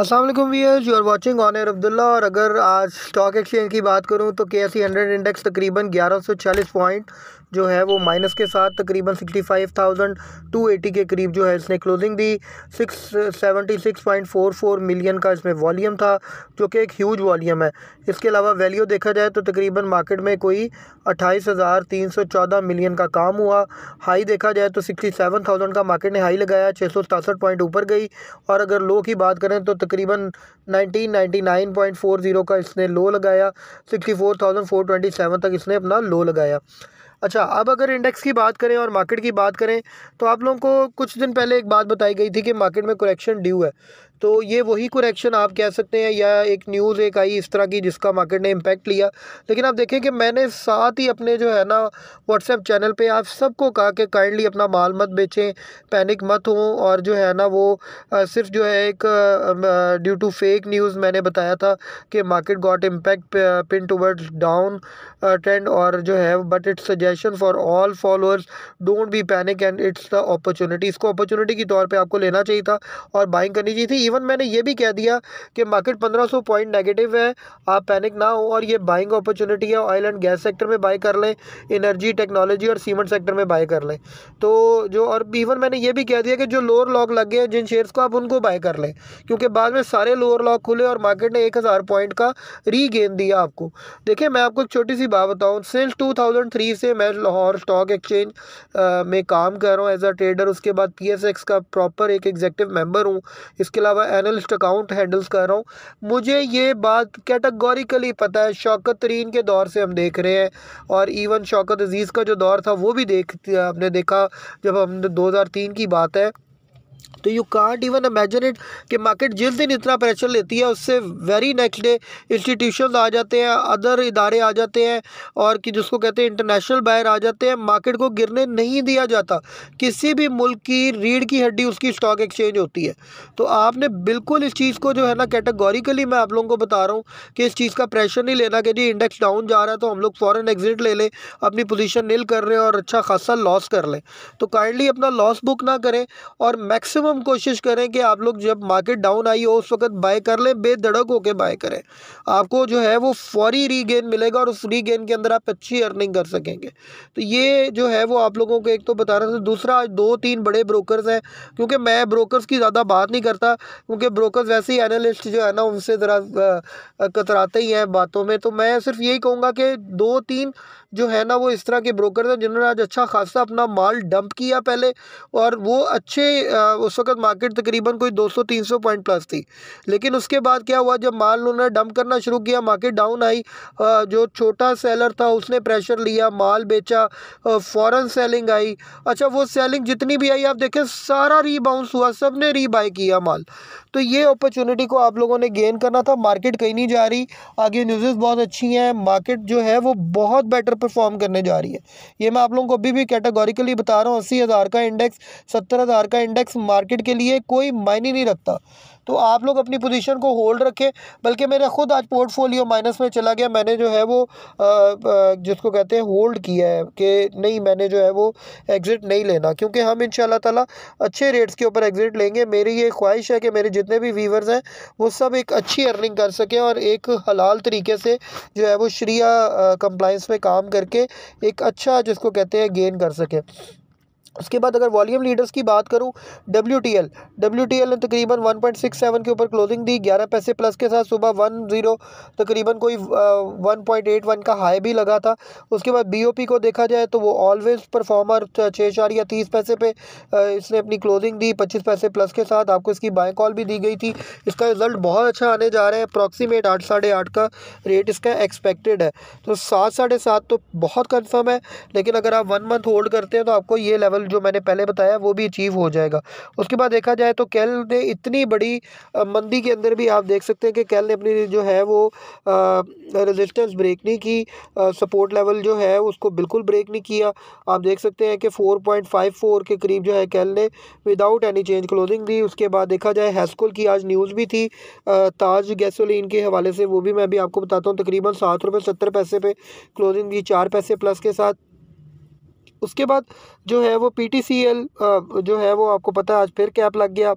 Aslam where you are watching honour Abdullah और अगर आज स्टॉक एक्सचेंज की बात करूं तो के एस हंड्रेड इंडेक्स तकरीबन 1140 पॉइंट जो है वो माइनस के साथ तकरीबन sixty five thousand two eighty के करीब जो है इसने क्लोजिंग दी six seventy six point four four million का इसमें वॉलीम था जो कि एक ह्यूज वॉलीम है इसके अलावा वैल्यू देखा जाए तो तकरीबन मार्केट में कोई अट्ठाईस हज़ार तीन सौ चौदह मिलियन का काम हुआ हाई देखा जाए तो सिक्सटी सेवन थाउजेंड का मार्केट ने हाई लगाया छः सौ सतासठ पॉइंट ऊपर गई और अगर लो की बात करें तो तकरीबन nineteen ninety nine point four zero का इसने लो लगाया sixty four thousand four twenty seven तक इसने अपना लो लगाया अच्छा अब अगर इंडेक्स की बात करें और मार्केट की बात करें तो आप लोगों को कुछ दिन पहले एक बात बताई गई थी कि मार्केट में कुरेक्शन ड्यू है तो ये वही कुरेक्शन आप कह सकते हैं या एक न्यूज़ एक आई इस तरह की जिसका मार्केट ने इम्पेक्ट लिया लेकिन आप देखें कि मैंने साथ ही अपने जो है ना व्हाट्सएप चैनल पर आप सबको कहा कि काइंडली अपना माल मत बेचें पैनिक मत हों और जो है ना वो सिर्फ जो है एक ड्यू टू फेक न्यूज़ मैंने बताया था कि market got impact pin towards down trend और जो है but it's suggestion for all followers don't be panic and it's the opportunity इसको अपॉर्चुनिटी के तौर पे आपको लेना चाहिए था और बाइंग करनी चाहिए थी इवन मैंने ये भी कह दिया कि मार्केट 1500 पॉइंट नेगेटिव है आप पैनिक ना हो और ये बाइंग अपॉर्चुनिटी है ऑयल एंड गैस सेक्टर में बाई कर लें एनर्जी टेक्नोलॉजी और सीमेंट सेक्टर में बाई कर लें तो जो और इवन मैंने ये भी कह दिया कि जो लोअर लॉक लग गए जिन शेयर्स को आप उनको बाय कर लें क्योंकि बाद में सारे लोअर लॉक खुले और मार्केट ने एक हज़ार पॉइंट का रीगेन दिया आपको देखिए मैं आपको एक छोटी सी बात बताऊं सिंस टू थाउजेंड थ्री से मैं लाहौर स्टॉक एक्सचेंज में काम कर रहा हूँ एज अ ट्रेडर उसके बाद पी का प्रॉपर एक एग्जेक्टिव मेम्बर हूँ इसके अलावा एनालिस्ट अकाउंट हैंडल्स कर रहा हूँ मुझे ये बात कैटेगोरिकली पता है शौकत तरीन के दौर से हम देख रहे हैं और इवन शौकत अजीज़ का जो दौर था वो भी देख हमने देखा जब हम तीन की बात है तो you can't even imagine it कि मार्केट जिस दिन इतना प्रेशर लेती है उससे वेरी नेक्स्ट डे इंस्टीट्यूशन आ जाते हैं अदर इदारे आ जाते हैं और कि जिसको कहते हैं इंटरनेशनल बायर आ जाते हैं मार्केट को गिरने नहीं दिया जाता किसी भी मुल्क की रीढ़ की हड्डी उसकी स्टॉक एक्सचेंज होती है तो आपने बिल्कुल इस चीज़ को जो है ना कैटेगोरिकली मैं आप लोगों को बता रहा हूँ कि इस चीज़ का प्रेशर नहीं लेना कि जी इंडेक्स डाउन जा रहा है तो हम लोग फ़ौरन एग्जिट ले लें अपनी पोजिशन नील कर रहे हैं और अच्छा खासा लॉस कर लें तो काइंडली अपना लॉस बुक ना करें और मैक्स मैक्सिमम कोशिश करें कि आप लोग जब मार्केट डाउन आई हो उस वक्त बाय कर लें बेधड़क होकर बाय करें आपको जो है वो फौरी रीगेन मिलेगा और उस रीगेन के अंदर आप अच्छी अर्निंग कर सकेंगे तो ये जो है वो आप लोगों को एक तो बता रहा था दूसरा आज दो तीन बड़े ब्रोकर्स हैं क्योंकि मैं ब्रोकर्स की ज़्यादा बात नहीं करता क्योंकि ब्रोकर्स वैसे ही एनालिस्ट जो है ना उनसे ज़रा कतराते ही हैं बातों में तो मैं सिर्फ यही कहूँगा कि दो तीन जो है ना वो इस तरह के ब्रोकर थे जिन्होंने आज अच्छा खासा अपना माल डंप किया पहले और वो अच्छे उस वक्त मार्केट तकरीबन कोई 200-300 पॉइंट प्लस थी लेकिन उसके बाद क्या हुआ जब माल उन्होंने डंप करना शुरू किया मार्केट डाउन आई जो छोटा सेलर था उसने प्रेशर लिया माल बेचा फ़ौरन सेलिंग आई अच्छा वो सेलिंग जितनी भी आई आप देखें सारा रीबाउंस हुआ सब ने रीबाई किया माल तो ये अपॉर्चुनिटी को आप लोगों ने गेन करना था मार्केट कहीं नहीं जा रही आगे न्यूज़ बहुत अच्छी हैं मार्केट जो है वो बहुत बेटर परफॉर्म करने जा रही है ये मैं आप लोगों को अभी भी कैटेगोरिकली बता रहा हूँ अस्सी हज़ार का इंडेक्स सत्तर हज़ार का इंडेक्स मार्केट के लिए कोई मायने नहीं रखता तो आप लोग अपनी पोजीशन को होल्ड रखें बल्कि मेरा खुद आज पोर्टफोलियो माइनस में चला गया मैंने जो है वो जिसको कहते हैं होल्ड किया है कि नहीं मैंने जो है वो एग्ज़िट नहीं लेना क्योंकि हम इन ताला अच्छे रेट्स के ऊपर एग्ज़िट लेंगे मेरी ये ख्वाहिश है कि मेरे जितने भी वीवर्स हैं वो सब एक अच्छी अर्निंग कर सकें और एक हलाल तरीके से जो है वो श्रिया कंप्लाइंस में काम करके एक अच्छा जिसको कहते हैं गेन कर सकें उसके बाद अगर वॉल्यूम लीडर्स की बात करूँ W T L W T L ने तकरीबन वन पॉइंट सिक्स सेवन के ऊपर क्लोजिंग दी ग्यारह पैसे प्लस के साथ सुबह वन जीरो तकरीबन कोई वन पॉइंट एट वन का हाई भी लगा था उसके बाद बी ओ पी को देखा जाए तो वो ऑलवेज परफॉर्मर छः चार या तीस पैसे पे इसने अपनी क्लोजिंग दी पच्चीस पैसे प्लस के साथ आपको इसकी बाय कॉल भी दी गई थी इसका रिजल्ट बहुत अच्छा आने जा रहा है अप्रॉक्सीमेट आठ साढ़े आठ का रेट इसका एक्सपेक्टेड है तो सात साढ़े सात तो बहुत कन्फर्म है लेकिन अगर आप वन मंथ होल्ड करते हैं तो आपको ये लेवल जो मैंने पहले बताया वो भी अचीव हो जाएगा उसके बाद देखा जाए तो कैल ने इतनी बड़ी मंदी के अंदर भी आप देख सकते हैं कि कैल ने अपनी जो है वो रेजिस्टेंस ब्रेक नहीं की सपोर्ट लेवल जो है उसको बिल्कुल ब्रेक नहीं किया आप देख सकते हैं कि फोर पॉइंट फाइव फोर के करीब जो है कैल ने विदाउट एनी चेंज क्लोजिंग दी उसके बाद देखा जाए हैस्कुल की आज न्यूज़ भी थी ताज गैसोलिन के हवाले से वो भी मैं अभी आपको बताता हूँ तकरीबन सात रुपये सत्तर पैसे पे क्लोजिंग दी चार पैसे प्लस के साथ उसके बाद जो है वो पी जो है वो आपको पता है आज फिर कैप लग गया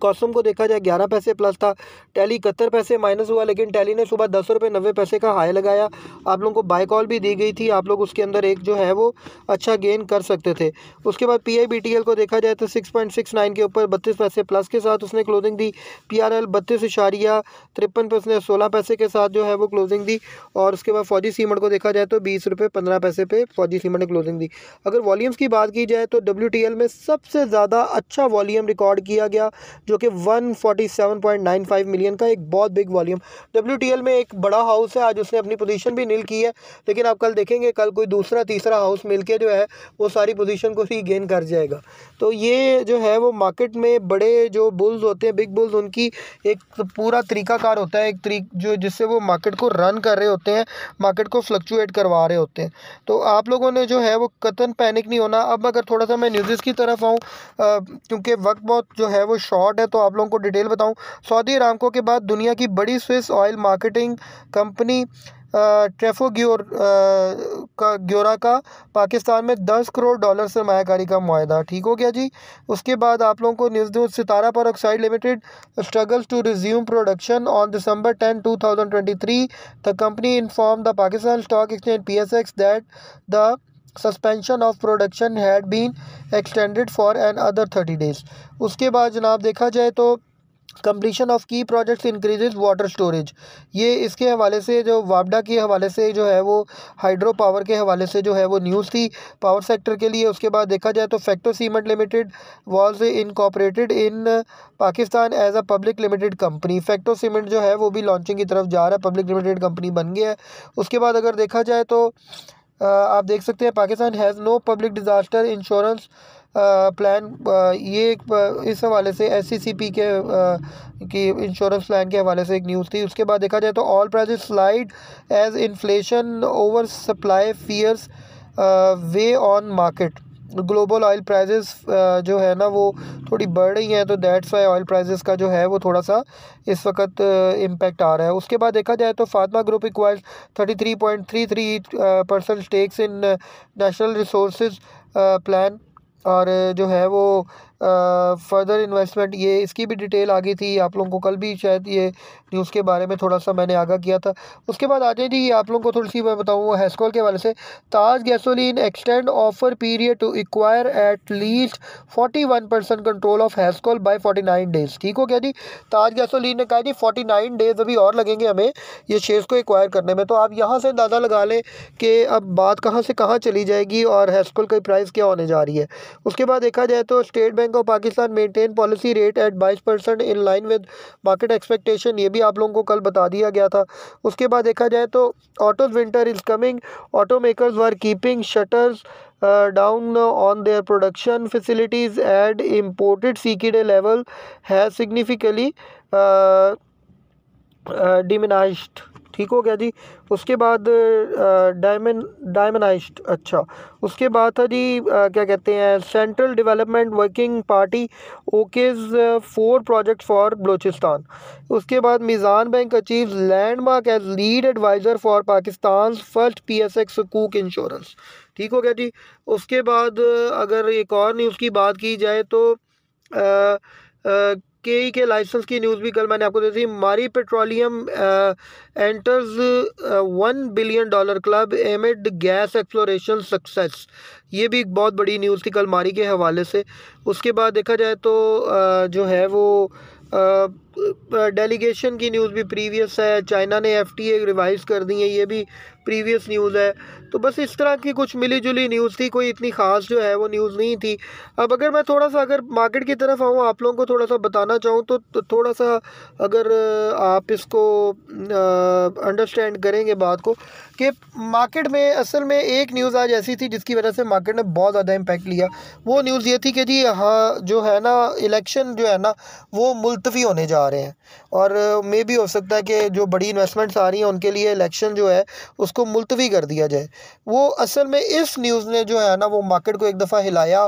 कॉस्म को देखा जाए ग्यारह पैसे प्लस था टैली इकहत्तर पैसे माइनस हुआ लेकिन टैली ने सुबह दस रुपये नब्बे पैसे का हाई लगाया आप लोगों को बाय कॉल भी दी गई थी आप लोग उसके अंदर एक जो है वो अच्छा गेन कर सकते थे उसके बाद P I B T L को देखा जाए तो सिक्स पॉइंट सिक्स नाइन के ऊपर बत्तीस पैसे प्लस के साथ उसने क्लोजिंग दी पी आर एल बत्तीस इशारिया तिरपन पे उसने सोलह पैसे के साथ जो है वो क्लोजिंग दी और उसके बाद फौजी सीमेंट को देखा जाए तो बीस रुपये पंद्रह पैसे पे फौजी सीमेंट ने क्लोजिंग दी अगर वॉल्यूम्स की बात की जाए तो डब्ल्यू टी एल में सबसे ज़्यादा अच्छा वॉल्यूम रिकॉर्ड किया गया जो कि 147.95 मिलियन का एक बहुत बिग वॉल्यूम डब्ल्यू में एक बड़ा हाउस है आज उसने अपनी पोजीशन भी नील की है लेकिन आप कल देखेंगे कल कोई दूसरा तीसरा हाउस मिल के जो है वो सारी पोजीशन को गेन कर जाएगा तो ये जो है वो मार्केट में बड़े जो बुल्स होते हैं बिग बुल्स उनकी एक तो पूरा तरीकाकार होता है एक तरी जो जिससे वो मार्केट को रन कर रहे होते हैं मार्केट को फ्लक्चुएट करवा रहे होते हैं तो आप लोगों ने जो है वो कतन पैनिक नहीं होना अब अगर थोड़ा सा मैं न्यूज़ की तरफ आऊँ क्योंकि वक्त बहुत जो है वो शॉर्ट फ्रॉड है तो आप लोगों को डिटेल बताऊं सऊदी अरामको के बाद दुनिया की बड़ी स्विस ऑयल मार्केटिंग कंपनी ट्रेफो ग्योर का ग्योरा का पाकिस्तान में दस करोड़ डॉलर सरमाकारी का माहा ठीक हो गया जी उसके बाद आप लोगों को न्यूज़ दूँ सितारा पर oxide limited struggles to resume production on December ten two thousand twenty three the company inform the Pakistan stock exchange P S X that the suspension of production had been extended for another thirty days उसके बाद जनाब देखा जाए तो completion of की projects increases water storage ये इसके हवाले से जो वापडा के हवाले से जो है वो हाइड्रो पावर के हवाले से जो है वो न्यूज़ थी पावर सेक्टर के लिए उसके बाद देखा जाए तो Fecto cement limited was incorporated in Pakistan as a public limited company Fecto cement जो है वो भी लॉन्चिंग की तरफ जा रहा है पब्लिक लिमिटेड कंपनी बन गया है उसके बाद अगर देखा जाए तो आप देख सकते हैं Pakistan has no public disaster insurance plan ये एक इस हवाले से एस सी सी पी के की इंश्योरेंस प्लान के हवाले से एक न्यूज़ थी उसके बाद देखा जाए तो oil prices slide as inflation over supply fears weigh on market global oil prices जो है ना वो थोड़ी बढ़ रही हैं तो दैट्स वाई ऑयल प्राइजेस का जो है वो थोड़ा सा इस वक्त इम्पेक्ट uh, आ रहा है उसके बाद देखा जाए तो Fatima group acquires thirty three point three three percent stakes in national resource plan और uh, जो है वो फर्दर इन्वेस्टमेंट ये इसकी भी डिटेल आ गई थी आप लोगों को कल भी शायद ये न्यूज़ के बारे में थोड़ा सा मैंने आगा किया था उसके बाद आ जाए जी आप लोगों को थोड़ी सी मैं बताऊँ हैस्कॉल के वाले से Taj gasoline extend offer period to acquire at least forty one percent control of Hascol by forty nine days ठीक हो गया जी ताज गैसोलीन ने कहा जी फोर्टी नाइन डेज़ अभी और लगेंगे हमें ये शेयर्स को एक्वायर करने में तो आप यहाँ से अंदाज़ा लगा लें कि अब बात कहाँ से कहाँ चली जाएगी और हैस्कॉल की प्राइस क्या होने जा रही है उसके बाद देखा जाए तो state bank bank of Pakistan maintain policy rate at बाईस percent in line with market expectation ये भी आप लोगों को कल बता दिया गया था उसके बाद देखा जाए तो autos winter is coming auto makers were keeping shutters down on their production facilities and imported C K D level has significantly diminished ठीक हो गया जी उसके बाद डायमन डायमनाइज्ड अच्छा उसके बाद था जी आ, क्या कहते हैं central development working party okays four project for Balochistan उसके बाद Meezan bank achieve landmark as lead adviser for Pakistan first P S X कूक इंश्योरेंस ठीक हो गया जी उसके बाद अगर एक और न्यूज़ की बात की जाए तो आ, आ, के के लाइसेंस की न्यूज़ भी कल मैंने आपको दी थी Mari petroleum enters one billion dollar club amid gas exploration success ये भी एक बहुत बड़ी न्यूज़ थी कल मारी के हवाले से उसके बाद देखा जाए तो आ, जो है वो आ, डेलीगेशन की न्यूज़ भी प्रीवियस है चाइना ने एफ टी रिवाइज़ कर दी है ये भी प्रीवियस न्यूज़ है तो बस इस तरह की कुछ मिली जुली न्यूज़ थी कोई इतनी ख़ास जो है वो न्यूज़ नहीं थी अब अगर मैं थोड़ा सा अगर मार्केट की तरफ आऊँ आप लोगों को थोड़ा सा बताना चाहूँ तो, तो थोड़ा सा अगर आप इसको अंडरस्टैंड करेंगे बात को कि मार्केट में असल में एक न्यूज़ आज ऐसी थी जिसकी वजह से मार्केट ने बहुत ज़्यादा इम्पेक्ट लिया वो न्यूज़ ये थी कि जी हाँ जो है ना इलेक्शन जो है ना वो मुलतवी होने जा आ रहे हैं और मे uh, भी हो सकता है कि जो बड़ी इन्वेस्टमेंट्स आ रही हैं उनके लिए इलेक्शन जो है उसको मुलतवी कर दिया जाए वो असल में इस न्यूज़ ने जो है ना वो मार्केट को एक दफ़ा हिलाया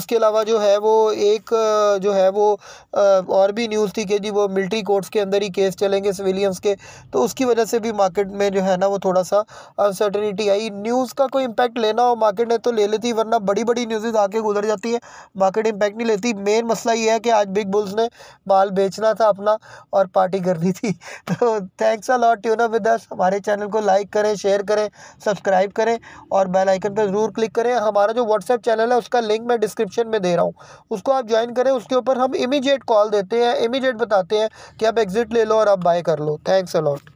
उसके अलावा जो है वो एक uh, जो है वो uh, और भी न्यूज़ थी कि जी वो मिल्ट्री कोर्ट्स के अंदर ही केस चलेंगे सिविलियंस के तो उसकी वजह से भी मार्केट में जो है ना वो थोड़ा सा अनसर्टनिटी आई न्यूज़ का कोई इम्पैक्ट लेना हो मार्केट ने तो ले लेती वरना बड़ी बड़ी न्यूज़ आके गुजर जाती है मार्केट इम्पैक्ट नहीं लेती मेन मसला ये है कि आज बिग बुल्स ने माल बेचना था अपने अपना और पार्टी करनी थी तो thanks a lot tune with us हमारे चैनल को लाइक करें शेयर करें सब्सक्राइब करें और बेल आइकन पर ज़रूर क्लिक करें हमारा जो व्हाट्सएप चैनल है उसका लिंक मैं डिस्क्रिप्शन में दे रहा हूँ उसको आप ज्वाइन करें उसके ऊपर हम इमीजिएट कॉल देते हैं इमीजिएट बताते हैं कि आप एग्ज़िट ले लो और आप बाय कर लो थैंक्स अ लॉट